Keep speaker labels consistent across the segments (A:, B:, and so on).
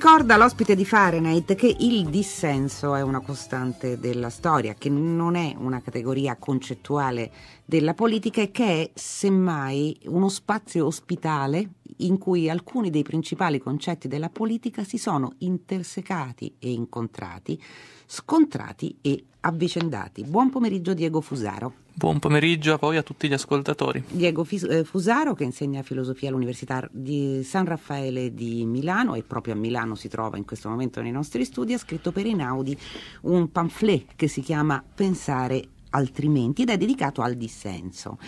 A: Ricorda l'ospite di Fahrenheit che il dissenso è una costante della storia, che non è una categoria concettuale della politica e che è semmai uno spazio ospitale in cui alcuni dei principali concetti della politica si sono intersecati e incontrati, scontrati e avvicendati. Buon pomeriggio Diego Fusaro.
B: Buon pomeriggio a voi e a tutti gli ascoltatori.
A: Diego eh, Fusaro che insegna filosofia all'Università di San Raffaele di Milano e proprio a Milano si trova in questo momento nei nostri studi, ha scritto per Inaudi un pamphlet che si chiama Pensare altrimenti ed è dedicato al dissenso.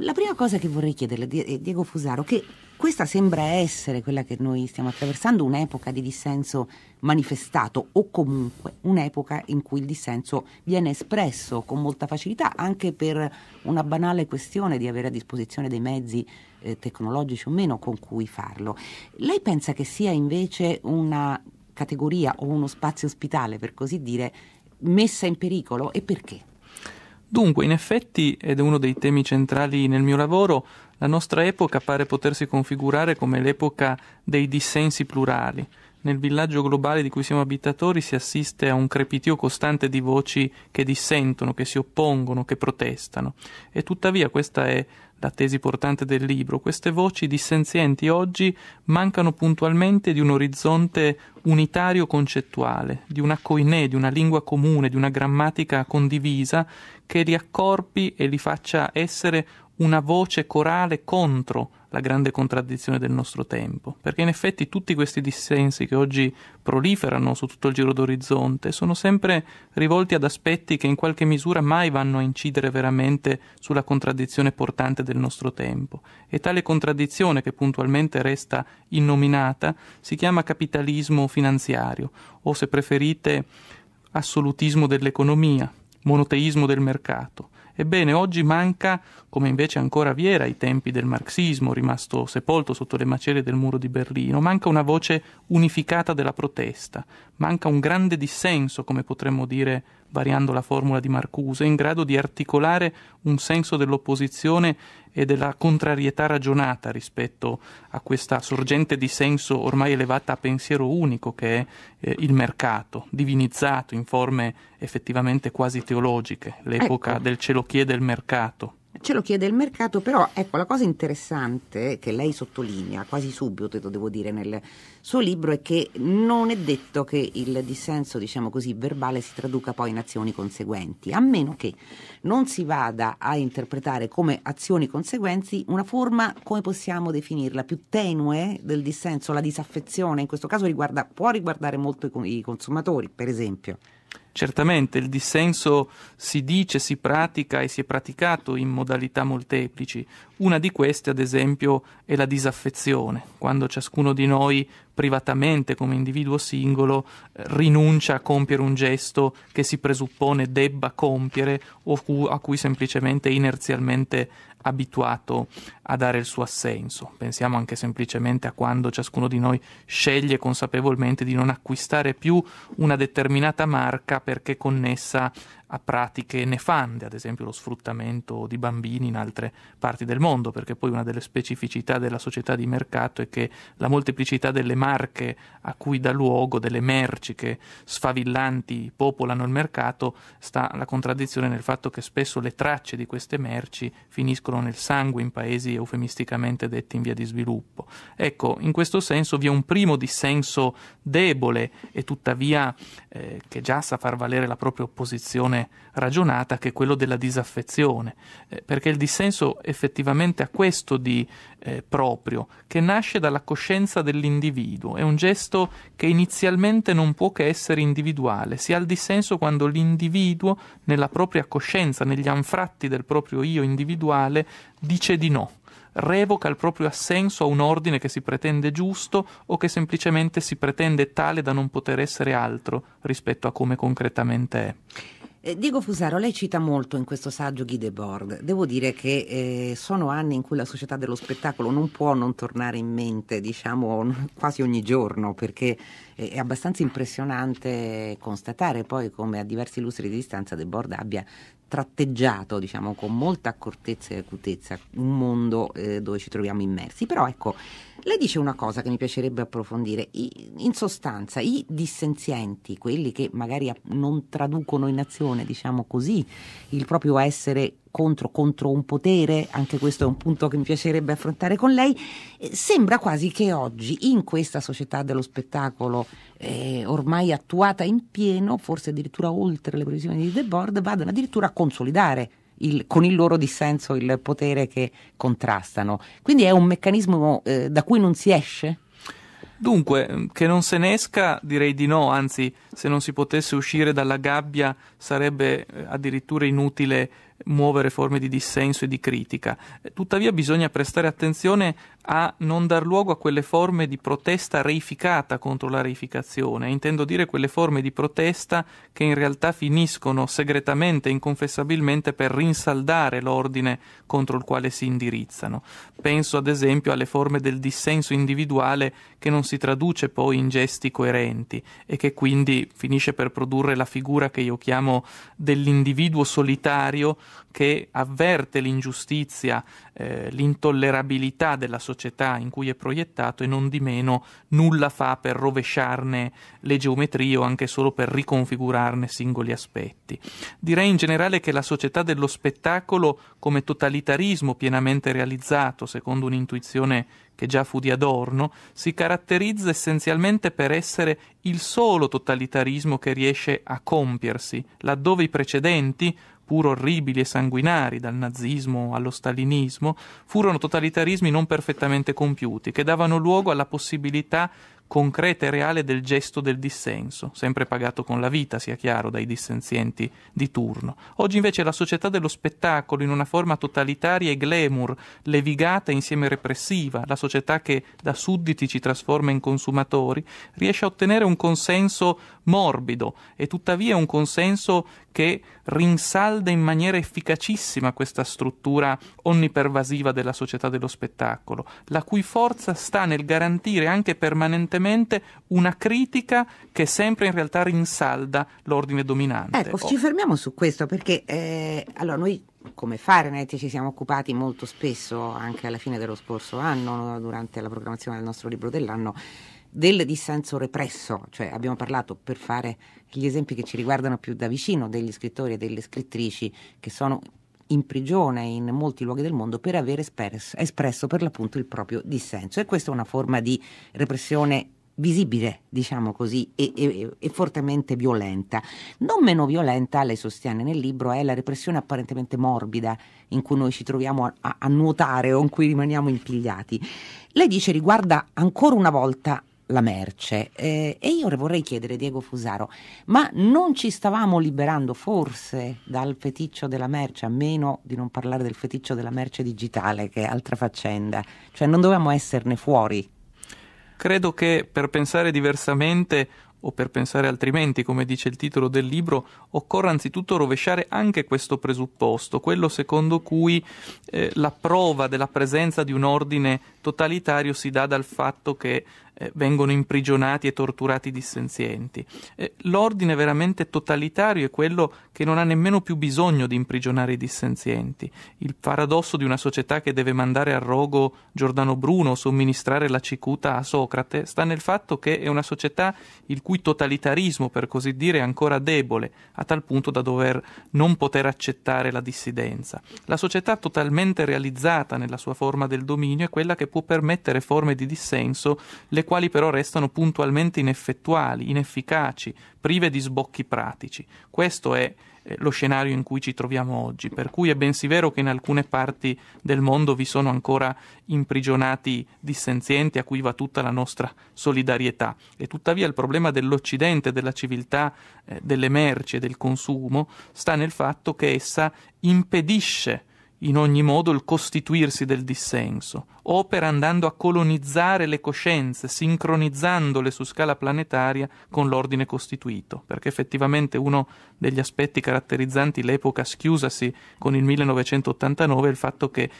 A: La prima cosa che vorrei chiederle, eh, Diego Fusaro, che questa sembra essere quella che noi stiamo attraversando, un'epoca di dissenso manifestato o comunque un'epoca in cui il dissenso viene espresso con molta facilità anche per una banale questione di avere a disposizione dei mezzi eh, tecnologici o meno con cui farlo. Lei pensa che sia invece una categoria o uno spazio ospitale, per così dire, messa in pericolo e perché?
B: Dunque, in effetti, ed è uno dei temi centrali nel mio lavoro, la nostra epoca pare potersi configurare come l'epoca dei dissensi plurali. Nel villaggio globale di cui siamo abitatori si assiste a un crepitio costante di voci che dissentono, che si oppongono, che protestano. E tuttavia questa è la tesi portante del libro, queste voci dissenzienti oggi mancano puntualmente di un orizzonte unitario concettuale, di una coinè, di una lingua comune, di una grammatica condivisa che li accorpi e li faccia essere una voce corale contro la grande contraddizione del nostro tempo, perché in effetti tutti questi dissensi che oggi proliferano su tutto il giro d'orizzonte sono sempre rivolti ad aspetti che in qualche misura mai vanno a incidere veramente sulla contraddizione portante del nostro tempo e tale contraddizione che puntualmente resta innominata si chiama capitalismo finanziario o se preferite assolutismo dell'economia, monoteismo del mercato. Ebbene, oggi manca, come invece ancora vi era ai tempi del marxismo, rimasto sepolto sotto le macerie del muro di Berlino, manca una voce unificata della protesta, manca un grande dissenso, come potremmo dire, variando la formula di Marcuse, in grado di articolare un senso dell'opposizione e della contrarietà ragionata rispetto a questa sorgente di senso ormai elevata a pensiero unico che è eh, il mercato, divinizzato in forme effettivamente quasi teologiche, l'epoca ecco. del ce lo chiede il mercato.
A: Ce lo chiede il mercato, però ecco la cosa interessante che lei sottolinea quasi subito, devo dire, nel suo libro è che non è detto che il dissenso, diciamo così, verbale si traduca poi in azioni conseguenti, a meno che non si vada a interpretare come azioni conseguenti una forma, come possiamo definirla, più tenue del dissenso, la disaffezione, in questo
B: caso riguarda, può riguardare molto i, i consumatori, per esempio. Certamente il dissenso si dice, si pratica e si è praticato in modalità molteplici. Una di queste, ad esempio, è la disaffezione, quando ciascuno di noi privatamente come individuo singolo eh, rinuncia a compiere un gesto che si presuppone debba compiere o a cui semplicemente è inerzialmente abituato a dare il suo assenso. Pensiamo anche semplicemente a quando ciascuno di noi sceglie consapevolmente di non acquistare più una determinata marca perché connessa a pratiche nefande, ad esempio lo sfruttamento di bambini in altre parti del mondo, perché poi una delle specificità della società di mercato è che la molteplicità delle marche a cui dà luogo, delle merci che sfavillanti popolano il mercato, sta la contraddizione nel fatto che spesso le tracce di queste merci finiscono nel sangue in paesi eufemisticamente detti in via di sviluppo. Ecco, in questo senso vi è un primo dissenso debole e tuttavia eh, che già sa far valere la propria opposizione ragionata che è quello della disaffezione, eh, perché il dissenso effettivamente ha questo di eh, proprio, che nasce dalla coscienza dell'individuo, è un gesto che inizialmente non può che essere individuale, si ha il dissenso quando l'individuo nella propria coscienza, negli anfratti del proprio io individuale, dice di no revoca il proprio assenso a un ordine che si pretende giusto o che semplicemente si pretende tale da non poter essere altro rispetto a come concretamente è.
A: Eh, Diego Fusaro, lei cita molto in questo saggio Guy Debord. Devo dire che eh, sono anni in cui la società dello spettacolo non può non tornare in mente, diciamo, quasi ogni giorno, perché eh, è abbastanza impressionante constatare poi come a diversi lustri di distanza Debord abbia tratteggiato diciamo, con molta accortezza e acutezza un mondo eh, dove ci troviamo immersi. Però ecco, lei dice una cosa che mi piacerebbe approfondire. I, in sostanza, i dissenzienti, quelli che magari non traducono in azione, diciamo così, il proprio essere contro, contro un potere, anche questo è un punto che mi piacerebbe affrontare con lei, eh, sembra quasi che oggi in questa società dello spettacolo eh, ormai attuata in pieno, forse addirittura oltre le previsioni di The Board, vadano addirittura a consolidare il, con il loro dissenso il potere che
B: contrastano.
A: Quindi è un meccanismo eh, da cui non si esce?
B: Dunque, che non se ne esca direi di no, anzi se non si potesse uscire dalla gabbia sarebbe eh, addirittura inutile muovere forme di dissenso e di critica. Eh, tuttavia bisogna prestare attenzione a non dar luogo a quelle forme di protesta reificata contro la reificazione, intendo dire quelle forme di protesta che in realtà finiscono segretamente e inconfessabilmente per rinsaldare l'ordine contro il quale si indirizzano. Penso ad esempio alle forme del dissenso individuale che non si traduce poi in gesti coerenti e che quindi finisce per produrre la figura che io chiamo dell'individuo solitario che avverte l'ingiustizia, eh, l'intollerabilità della società in cui è proiettato e non di meno nulla fa per rovesciarne le geometrie o anche solo per riconfigurarne singoli aspetti. Direi in generale che la società dello spettacolo come totalitarismo pienamente realizzato, secondo un'intuizione che già fu di Adorno, si caratterizza essenzialmente per essere il solo totalitarismo che riesce a compiersi, laddove i precedenti, seppur orribili e sanguinari dal nazismo allo stalinismo, furono totalitarismi non perfettamente compiuti, che davano luogo alla possibilità concreta e reale del gesto del dissenso, sempre pagato con la vita, sia chiaro, dai dissenzienti di turno. Oggi invece la società dello spettacolo, in una forma totalitaria e glamour, levigata e insieme repressiva, la società che da sudditi ci trasforma in consumatori, riesce a ottenere un consenso morbido e tuttavia un consenso che rinsalda in maniera efficacissima questa struttura onnipervasiva della società dello spettacolo, la cui forza sta nel garantire anche permanentemente una critica che sempre in realtà rinsalda l'ordine dominante. Ecco, oh. ci fermiamo
A: su questo perché eh, allora noi come Fahrenheit ci siamo occupati molto spesso anche alla fine dello scorso anno, durante la programmazione del nostro libro dell'anno del dissenso represso, cioè abbiamo parlato per fare gli esempi che ci riguardano più da vicino degli scrittori e delle scrittrici che sono in prigione in molti luoghi del mondo per aver espresso, espresso per l'appunto il proprio dissenso e questa è una forma di repressione visibile, diciamo così, e, e, e, fortemente violenta. Non meno violenta, lei sostiene nel libro, è la repressione apparentemente morbida in cui noi ci troviamo a, a, a nuotare o in cui rimaniamo impigliati. Lei dice riguarda ancora una volta la merce. Eh, e io vorrei chiedere, Diego Fusaro, ma non ci stavamo liberando forse dal feticcio della merce, a meno di non parlare del feticcio della merce digitale, che è altra faccenda? Cioè non dovevamo esserne fuori?
B: Credo che per pensare diversamente o per pensare altrimenti, come dice il titolo del libro, occorre anzitutto rovesciare anche questo presupposto, quello secondo cui eh, la prova della presenza di un ordine totalitario si dà dal fatto che eh, vengono imprigionati e torturati i dissenzienti. Eh, l'ordine veramente totalitario è quello che non ha nemmeno più bisogno di imprigionare i dissenzienti. Il paradosso di una società che deve mandare a rogo Giordano Bruno o somministrare la cicuta a Socrate sta nel fatto che è una società il cui totalitarismo, per così dire, è ancora debole, a tal punto da dover non poter accettare la dissidenza. La società totalmente realizzata nella sua forma del dominio è quella che può permettere forme di dissenso, le quali però restano puntualmente ineffettuali, inefficaci, prive di sbocchi pratici. Questo è eh, lo scenario in cui ci troviamo oggi, per cui è bensì vero che in alcune parti del mondo vi sono ancora imprigionati dissenzienti a cui va tutta la nostra solidarietà e tuttavia il problema dell'Occidente, della civiltà eh, delle merci e del consumo sta nel fatto che essa impedisce in ogni modo il costituirsi del dissenso, opera andando a colonizzare le coscienze, sincronizzandole su scala planetaria con l'ordine costituito, perché effettivamente uno degli aspetti caratterizzanti l'epoca schiusasi con il 1989 è il fatto che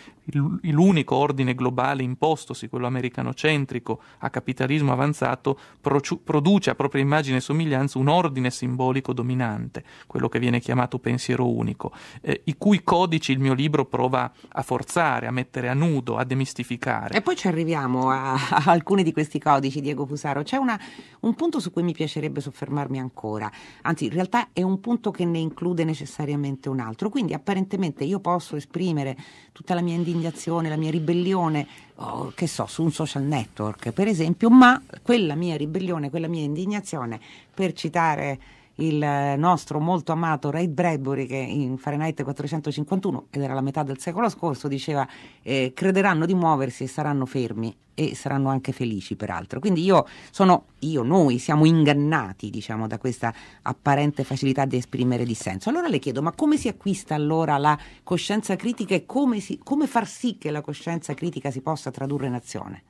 B: l'unico ordine globale impostosi, quello americanocentrico, a capitalismo avanzato, produce a propria immagine e somiglianza un ordine simbolico dominante, quello che viene chiamato pensiero unico, eh, i cui codici il mio libro prova a forzare, a mettere a nudo, a demistificare applicare.
A: E poi ci arriviamo a, a alcuni di questi codici, Diego Fusaro. C'è una, un punto su cui mi piacerebbe soffermarmi ancora, anzi in realtà è un punto che ne include necessariamente un altro, quindi apparentemente io posso esprimere tutta la mia indignazione, la mia ribellione, oh, che so, su un social network per esempio, ma quella mia ribellione, quella mia indignazione, per citare il nostro molto amato Ray Bradbury che in Fahrenheit 451, ed era la metà del secolo scorso, diceva eh, crederanno di muoversi e saranno fermi e saranno anche felici peraltro. Quindi io sono, io, noi siamo ingannati diciamo da questa apparente facilità di esprimere dissenso. Allora le chiedo, ma come si acquista allora la coscienza critica e come, si, come far sì che la coscienza critica si possa tradurre in azione?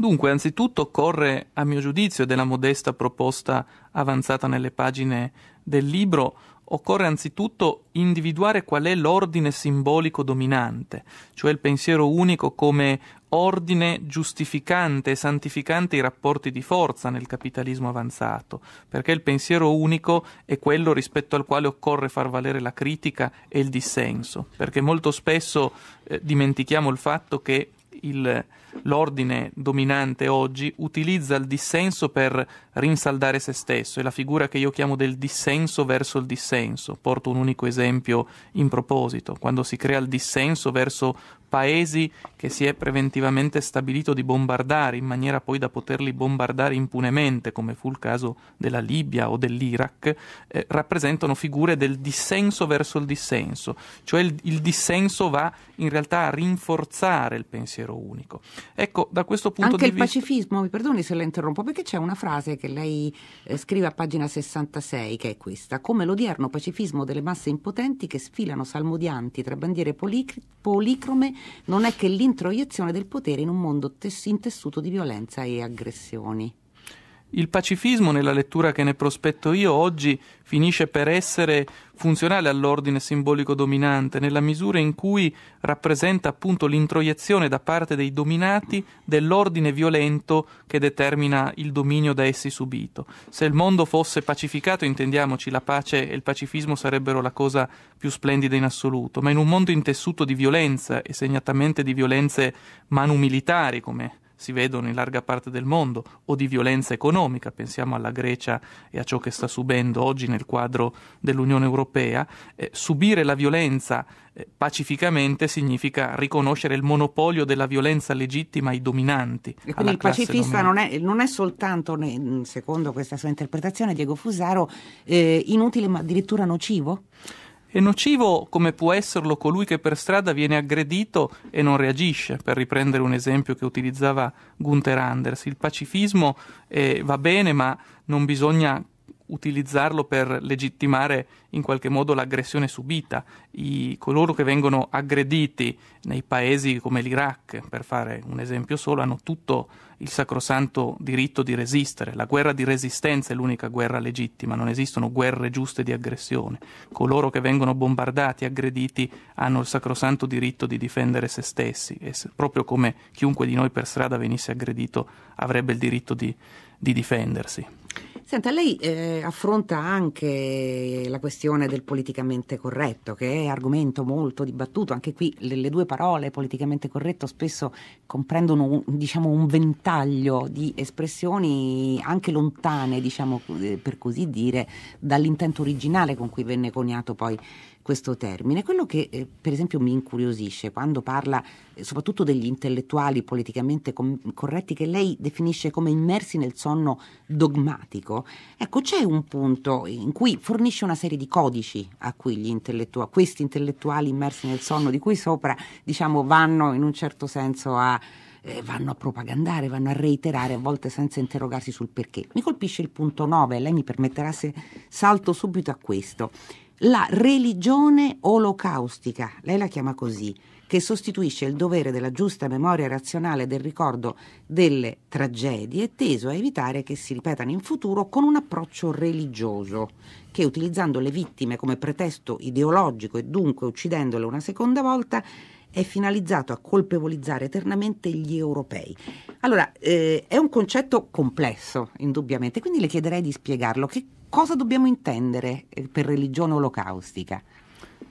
B: Dunque, anzitutto occorre, a mio giudizio, della modesta proposta avanzata nelle pagine del libro, occorre anzitutto individuare qual è l'ordine simbolico dominante, cioè il pensiero unico come ordine giustificante e santificante i rapporti di forza nel capitalismo avanzato, perché il pensiero unico è quello rispetto al quale occorre far valere la critica e il dissenso, perché molto spesso eh, dimentichiamo il fatto che il l'ordine dominante oggi utilizza il dissenso per rinsaldare se stesso, è la figura che io chiamo del dissenso verso il dissenso. Porto un unico esempio in proposito, quando si crea il dissenso verso paesi che si è preventivamente stabilito di bombardare in maniera poi da poterli bombardare impunemente, come fu il caso della Libia o dell'Iraq, eh, rappresentano figure del dissenso verso il dissenso, cioè il, il, dissenso va in realtà a rinforzare il pensiero unico. Ecco, da questo punto Anche di vista... Anche
A: il pacifismo, mi perdoni se la interrompo, perché c'è una frase che lei eh, scrive a pagina 66 che è questa, come l'odierno pacifismo delle masse impotenti che sfilano salmodianti tra bandiere policri- policrome non è che l'introiezione del potere in un mondo tess- intessuto di violenza e aggressioni.
B: Il pacifismo, nella lettura che ne prospetto io oggi, finisce per essere funzionale all'ordine simbolico dominante, nella misura in cui rappresenta appunto l'introiezione da parte dei dominati dell'ordine violento che determina il dominio da essi subito. Se il mondo fosse pacificato, intendiamoci, la pace e il pacifismo sarebbero la cosa più splendida in assoluto, ma in un mondo intessuto di violenza e segnatamente di violenze manumilitari, come si vedono in larga parte del mondo, o di violenza economica, pensiamo alla Grecia e a ciò che sta subendo oggi nel quadro dell'Unione Europea, eh, subire la violenza eh, pacificamente significa riconoscere il monopolio della violenza legittima ai dominanti. E quindi il pacifista non
A: è, non è, soltanto, secondo questa sua interpretazione, Diego Fusaro, eh, inutile ma addirittura nocivo?
B: È nocivo come può esserlo colui che per strada viene aggredito e non reagisce, per riprendere un esempio che utilizzava Gunther Anders. Il pacifismo eh, va bene, ma non bisogna utilizzarlo per legittimare in qualche modo l'aggressione subita. I, coloro che vengono aggrediti nei paesi come l'Iraq, per fare un esempio solo, hanno tutto il sacrosanto diritto di resistere. La guerra di resistenza è l'unica guerra legittima, non esistono guerre giuste di aggressione. Coloro che vengono bombardati, aggrediti, hanno il sacrosanto diritto di difendere se stessi, e se, proprio come chiunque di noi per strada venisse aggredito avrebbe il diritto di, di difendersi.
A: Senta, lei eh, affronta anche la questione del politicamente corretto, che è argomento molto dibattuto. Anche qui le, le due parole politicamente corretto spesso comprendono un, diciamo, un ventaglio di espressioni anche lontane, diciamo, eh, per così dire, dall'intento originale con cui venne coniato poi questo termine. Quello che eh, per esempio mi incuriosisce quando parla eh, soprattutto degli intellettuali politicamente com- corretti che lei definisce come immersi nel sonno dogmatico, ecco c'è un punto in cui fornisce una serie di codici a cui gli intellettu- questi intellettuali immersi nel sonno di cui sopra diciamo vanno in un certo senso a eh, vanno a propagandare, vanno a reiterare, a volte senza interrogarsi sul perché. Mi colpisce il punto 9, lei mi permetterà se salto subito a questo la religione olocaustica, lei la chiama così, che sostituisce il dovere della giusta memoria razionale del ricordo delle tragedie, teso a evitare che si ripetano in futuro con un approccio religioso, che utilizzando le vittime come pretesto ideologico e dunque uccidendole una seconda volta, è finalizzato a colpevolizzare eternamente gli europei. Allora, eh, è un concetto complesso, indubbiamente, quindi le chiederei di spiegarlo. Che cosa dobbiamo intendere eh, per religione olocaustica?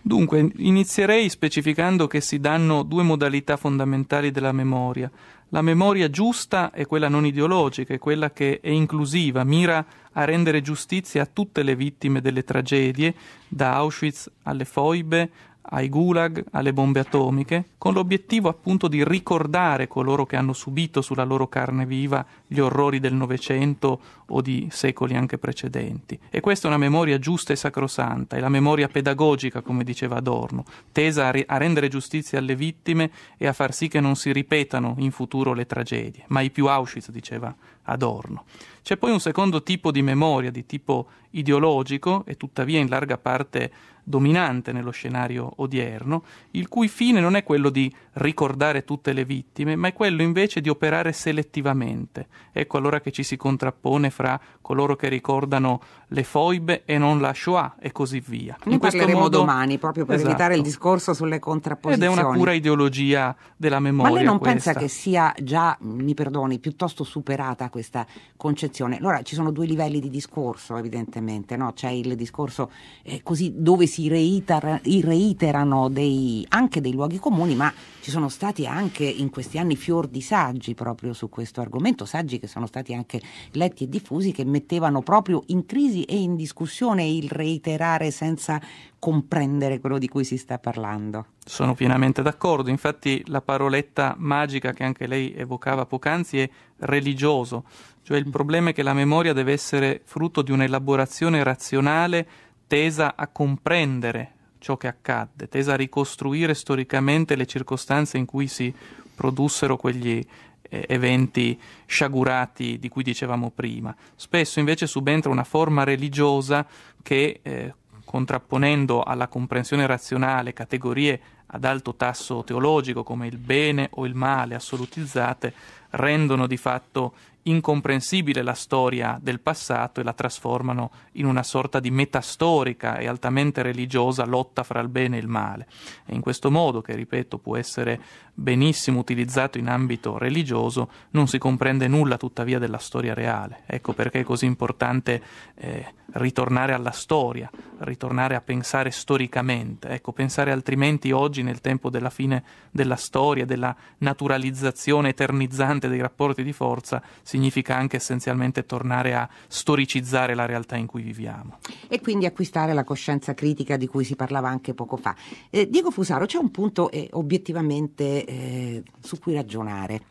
B: Dunque, inizierei specificando che si danno due modalità fondamentali della memoria. La memoria giusta è quella non ideologica, è quella che è inclusiva, mira a rendere giustizia a tutte le vittime delle tragedie, da Auschwitz alle foibe, ai gulag, alle bombe atomiche, con l'obiettivo appunto di ricordare coloro che hanno subito sulla loro carne viva gli orrori del Novecento o di secoli anche precedenti. E questa è una memoria giusta e sacrosanta, è la memoria pedagogica, come diceva Adorno, tesa a, ri- a rendere giustizia alle vittime e a far sì che non si ripetano in futuro le tragedie. Mai più Auschwitz, diceva Adorno. C'è poi un secondo tipo di memoria di tipo ideologico e tuttavia in larga parte dominante nello scenario odierno, il cui fine non è quello di ricordare tutte le vittime, ma è quello invece di operare selettivamente. Ecco allora che ci si contrappone fra coloro che ricordano le foibe e non la Shoah e così via. Ne in parleremo modo, domani proprio per esatto. evitare il esatto.
A: discorso sulle contrapposizioni. Ed è una pura
B: ideologia della memoria. Ma lei non questa. pensa che
A: sia già, mi perdoni, piuttosto superata questa questa concezione. Allora ci sono due livelli di discorso evidentemente, no? c'è il discorso eh, così dove si reitera, reiterano dei, anche dei luoghi comuni, ma ci sono stati anche in questi anni fior di saggi proprio su questo argomento, saggi che sono stati anche letti e diffusi che mettevano proprio in crisi e in discussione il reiterare senza comprendere quello di cui si sta parlando.
B: Sono pienamente d'accordo, infatti la paroletta magica che anche lei evocava poc'anzi è religioso, cioè il problema è che la memoria deve essere frutto di un'elaborazione razionale tesa a comprendere ciò che accadde, tesa a ricostruire storicamente le circostanze in cui si produssero quegli eh, eventi sciagurati di cui dicevamo prima. Spesso invece subentra una forma religiosa che, eh, contrapponendo alla comprensione razionale categorie ad alto tasso teologico come il bene o il male assolutizzate, rendono di fatto incomprensibile la storia del passato e la trasformano in una sorta di metastorica e altamente religiosa lotta fra il bene e il male. E in questo modo, che ripeto può essere benissimo utilizzato in ambito religioso, non si comprende nulla tuttavia della storia reale. Ecco perché è così importante eh, ritornare alla storia, ritornare a pensare storicamente. Ecco, pensare altrimenti oggi nel tempo della fine della storia, della naturalizzazione eternizzante dei rapporti di forza, significa anche essenzialmente tornare a storicizzare la realtà in cui viviamo.
A: E quindi acquistare la coscienza critica di cui si parlava anche poco fa. Eh, Diego Fusaro, c'è un punto eh, obiettivamente eh, su cui ragionare.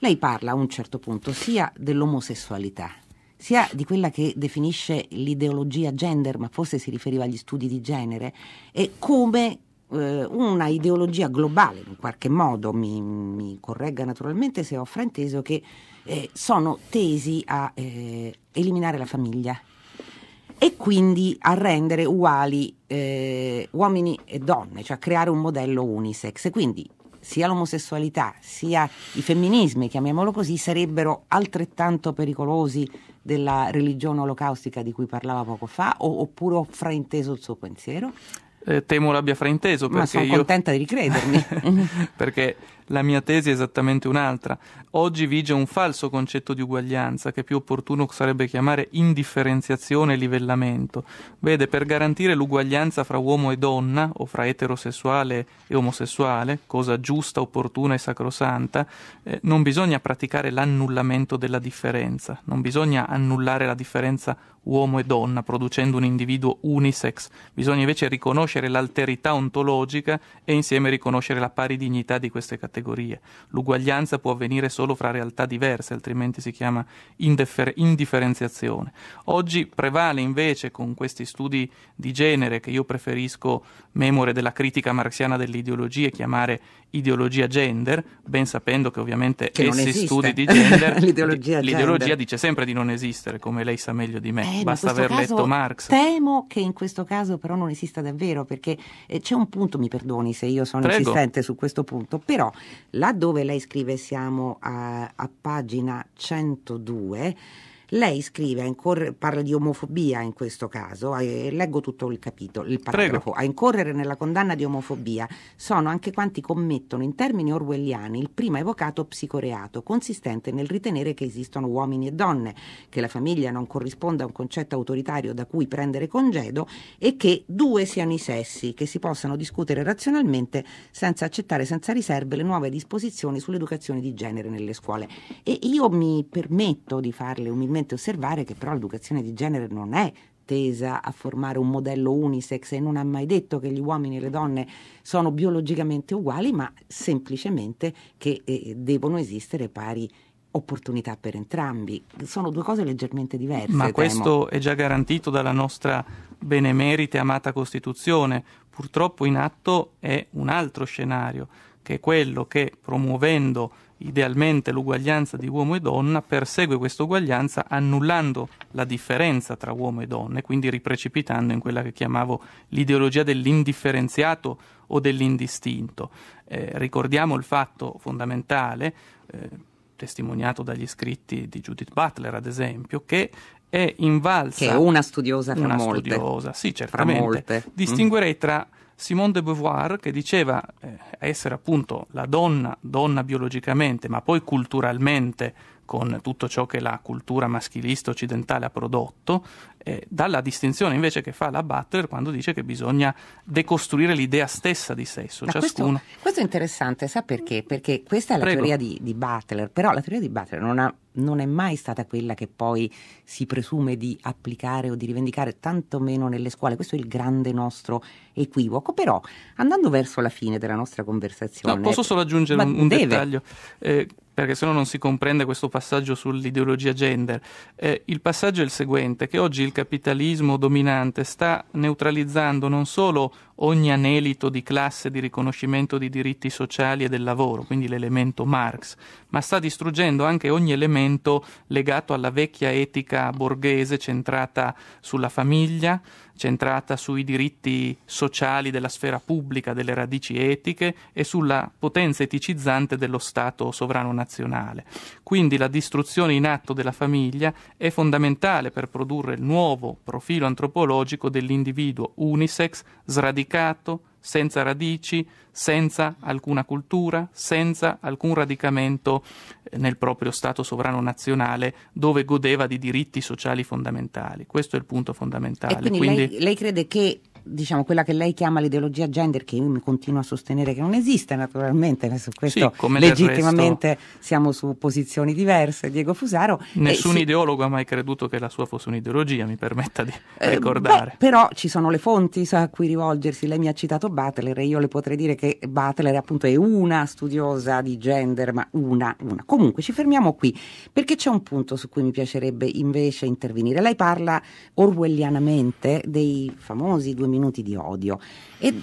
A: Lei parla a un certo punto sia dell'omosessualità sia di quella che definisce l'ideologia gender, ma forse si riferiva agli studi di genere, e come eh, una ideologia globale, in qualche modo, mi, mi corregga naturalmente se ho frainteso, che eh, sono tesi a eh, eliminare la famiglia e quindi a rendere uguali eh, uomini e donne, cioè a creare un modello unisex. Quindi sia l'omosessualità sia i femminismi, chiamiamolo così, sarebbero altrettanto pericolosi della religione olocaustica di cui parlava poco fa, o, oppure ho frainteso il suo pensiero?
B: Eh, temo l'abbia frainteso. Ma sono io... contenta
A: di ricredermi.
B: perché la mia tesi è esattamente un'altra. Oggi vige un falso concetto di uguaglianza, che più opportuno sarebbe chiamare indifferenziazione e livellamento. Vede, per garantire l'uguaglianza fra uomo e donna, o fra eterosessuale e omosessuale, cosa giusta, opportuna e sacrosanta, eh, non bisogna praticare l'annullamento della differenza, non bisogna annullare la differenza uomo e donna, producendo un individuo unisex. Bisogna invece riconoscere l'alterità ontologica e insieme riconoscere la pari dignità di queste categorie categorie. L'uguaglianza può avvenire solo fra realtà diverse, altrimenti si chiama indiffer- indifferenziazione. Oggi prevale invece con questi studi di genere che io preferisco memore della critica marxiana delle ideologie, chiamare ideologia gender, ben sapendo che ovviamente che essi studi di gender l'ideologia, di, gender dice sempre di non esistere, come lei sa meglio di me, eh, basta aver caso, letto Marx.
A: Temo che in questo caso però non esista davvero, perché eh, c'è un punto, mi perdoni se io sono Prego. insistente su questo punto, però Là dove lei scrive siamo a, a pagina 102 lei scrive, incor- parla di omofobia in questo caso, eh, leggo tutto il capitolo, il paragrafo, Prego. a incorrere nella condanna di omofobia sono anche quanti commettono in termini orwelliani il prima evocato psicoreato, consistente nel ritenere che esistono uomini e donne, che la famiglia non corrisponda a un concetto autoritario da cui prendere congedo e che due siano i sessi, che si possano discutere razionalmente senza accettare senza riserve le nuove disposizioni sull'educazione di genere nelle scuole. E io mi permetto di farle umilmente sicuramente osservare che però l'educazione di genere non è tesa a formare un modello unisex e non ha mai detto che gli uomini e le donne sono biologicamente uguali, ma semplicemente che eh, devono esistere pari opportunità per entrambi. Sono due cose leggermente
B: diverse. Ma questo è già garantito dalla nostra benemerita e amata Costituzione. Purtroppo in atto è un altro scenario, che è quello che promuovendo idealmente l'uguaglianza di uomo e donna, persegue questa uguaglianza annullando la differenza tra uomo e donna e quindi riprecipitando in quella che chiamavo l'ideologia dell'indifferenziato o dell'indistinto. Eh, ricordiamo il fatto fondamentale, eh, testimoniato dagli scritti di Judith Butler, ad esempio, che è invalsa. Che è una studiosa fra una molte. studiosa, sì, certamente. Mm. Distinguerei tra Simone de Beauvoir che diceva eh, essere appunto la donna, donna biologicamente, ma poi culturalmente con tutto ciò che la cultura maschilista occidentale ha prodotto, eh, dalla distinzione invece che fa la Butler quando dice che bisogna decostruire l'idea stessa di sesso. Questo,
A: questo, è interessante, sa perché? Perché questa è la Prego. teoria di, di, Butler, però la teoria di Butler non, ha, non è mai stata quella che poi si presume di applicare o di rivendicare, tantomeno nelle scuole. Questo è il grande nostro equivoco. Però, andando verso la fine della nostra conversazione... No, posso solo aggiungere un, un dettaglio?
B: Eh, perché sennò non si comprende questo passaggio sull'ideologia gender. Eh, il passaggio è il seguente, che oggi il capitalismo dominante sta neutralizzando non solo ogni anelito di classe di riconoscimento di diritti sociali e del lavoro, quindi l'elemento Marx, ma sta distruggendo anche ogni elemento legato alla vecchia etica borghese centrata sulla famiglia, centrata sui diritti sociali della sfera pubblica, delle radici etiche e sulla potenza eticizzante dello Stato sovrano nazionale. Quindi la distruzione in atto della famiglia è fondamentale per produrre il nuovo profilo antropologico dell'individuo unisex, sradicato, senza radici, senza alcuna cultura, senza alcun radicamento eh, nel proprio Stato sovrano nazionale dove godeva di diritti sociali fondamentali. Questo è il punto fondamentale. E quindi, quindi lei,
A: lei crede che diciamo, quella che lei chiama l'ideologia gender, che io mi continuo a sostenere che non esiste naturalmente, su questo sì, legittimamente resto, siamo su posizioni diverse, Diego Fusaro. Nessun eh, sì,
B: ideologo ha mai creduto che la sua fosse un'ideologia, mi permetta di eh, ricordare. Beh,
A: però ci sono le fonti a cui rivolgersi, lei mi ha citato Butler e io le potrei dire che Butler appunto è una studiosa di gender, ma una, una. Comunque ci fermiamo qui perché c'è un punto su cui mi piacerebbe invece intervenire. Lei parla orwellianamente dei famosi 2000 minuti di odio. E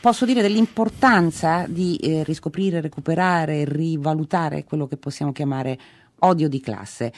A: posso dire dell'importanza di eh, riscoprire, recuperare, rivalutare quello che possiamo chiamare odio di classe.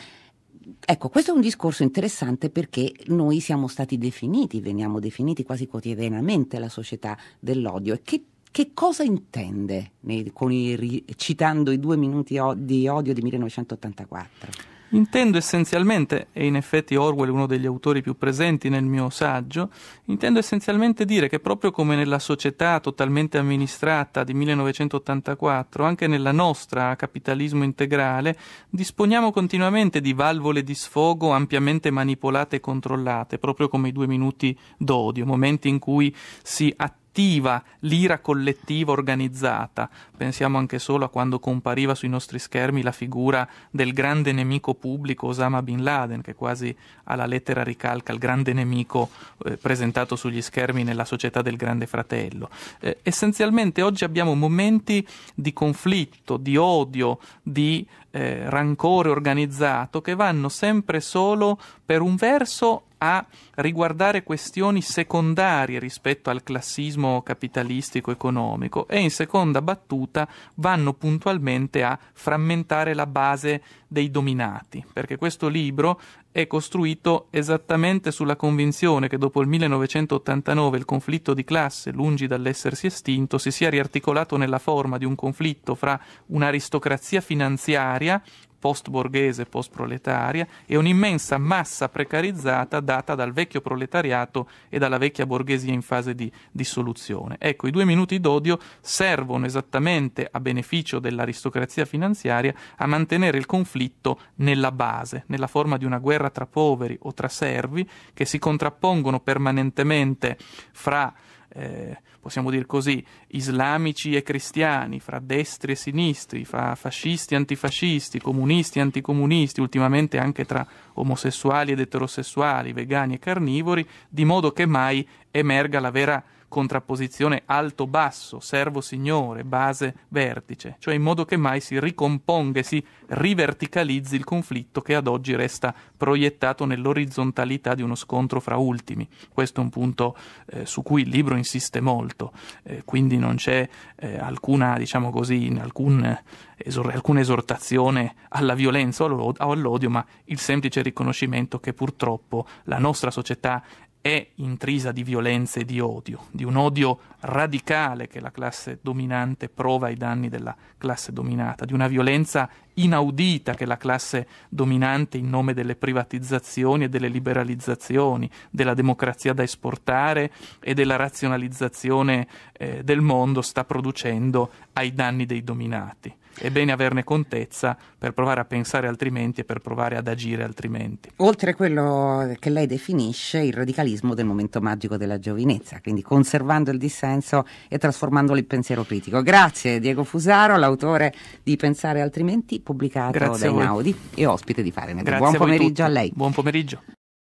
A: Ecco, questo è un discorso interessante perché noi siamo stati definiti, veniamo definiti quasi quotidianamente la società dell'odio. E che, che cosa intende, nei, i, citando i due minuti di odio di 1984?
B: Intendo essenzialmente, e in effetti Orwell è uno degli autori più presenti nel mio saggio, intendo essenzialmente dire che proprio come nella società totalmente amministrata di 1984, anche nella nostra capitalismo integrale, disponiamo continuamente di valvole di sfogo ampiamente manipolate e controllate, proprio come i due minuti d'odio, momenti in cui si attiva collettiva, l'ira collettiva organizzata. Pensiamo anche solo a quando compariva sui nostri schermi la figura del grande nemico pubblico Osama Bin Laden, che quasi alla lettera ricalca il grande nemico eh, presentato sugli schermi nella società del Grande Fratello. Eh, essenzialmente oggi abbiamo momenti di conflitto, di odio, di eh, rancore organizzato che vanno sempre solo per un verso a riguardare questioni secondarie rispetto al classismo capitalistico economico e in seconda battuta vanno puntualmente a frammentare la base dei dominati, perché questo libro è costruito esattamente sulla convinzione che dopo il 1989 il conflitto di classe, lungi dall'essersi estinto, si sia riarticolato nella forma di un conflitto fra un'aristocrazia finanziaria post-borghese, post-proletaria e un'immensa massa precarizzata data dal vecchio proletariato e dalla vecchia borghesia in fase di dissoluzione. Ecco, i due minuti d'odio servono esattamente a beneficio dell'aristocrazia finanziaria a mantenere il conflitto nella base, nella forma di una guerra tra poveri o tra servi che si contrappongono permanentemente fra eh, possiamo dire così, islamici e cristiani, fra destri e sinistri, fra fascisti e antifascisti, comunisti e anticomunisti, ultimamente anche tra omosessuali ed eterosessuali, vegani e carnivori, di modo che mai emerga la vera contrapposizione alto-basso, servo-signore, base-vertice, cioè in modo che mai si ricomponga e si riverticalizzi il conflitto che ad oggi resta proiettato nell'orizzontalità di uno scontro fra ultimi. Questo è un punto eh, su cui il libro insiste molto, eh, quindi non c'è eh, alcuna, diciamo così, alcun, eh, esor- alcuna esortazione alla violenza o all'odio, ma il semplice riconoscimento che purtroppo la nostra società è intrisa di violenza e di odio, di un odio radicale che la classe dominante prova ai danni della classe dominata, di una violenza inaudita che la classe dominante in nome delle privatizzazioni e delle liberalizzazioni, della democrazia da esportare e della razionalizzazione eh, del mondo sta producendo ai danni dei dominati. È bene averne contezza per provare a pensare altrimenti e per provare ad agire altrimenti.
A: Oltre a quello che lei definisce il radicalismo del momento magico della giovinezza, quindi conservando il dissenso e trasformandolo in pensiero critico. Grazie Diego Fusaro, l'autore di Pensare altrimenti, pubblicato Grazie da Inaudi
B: e ospite di Fahrenheit. Buon pomeriggio a, a lei. Buon pomeriggio.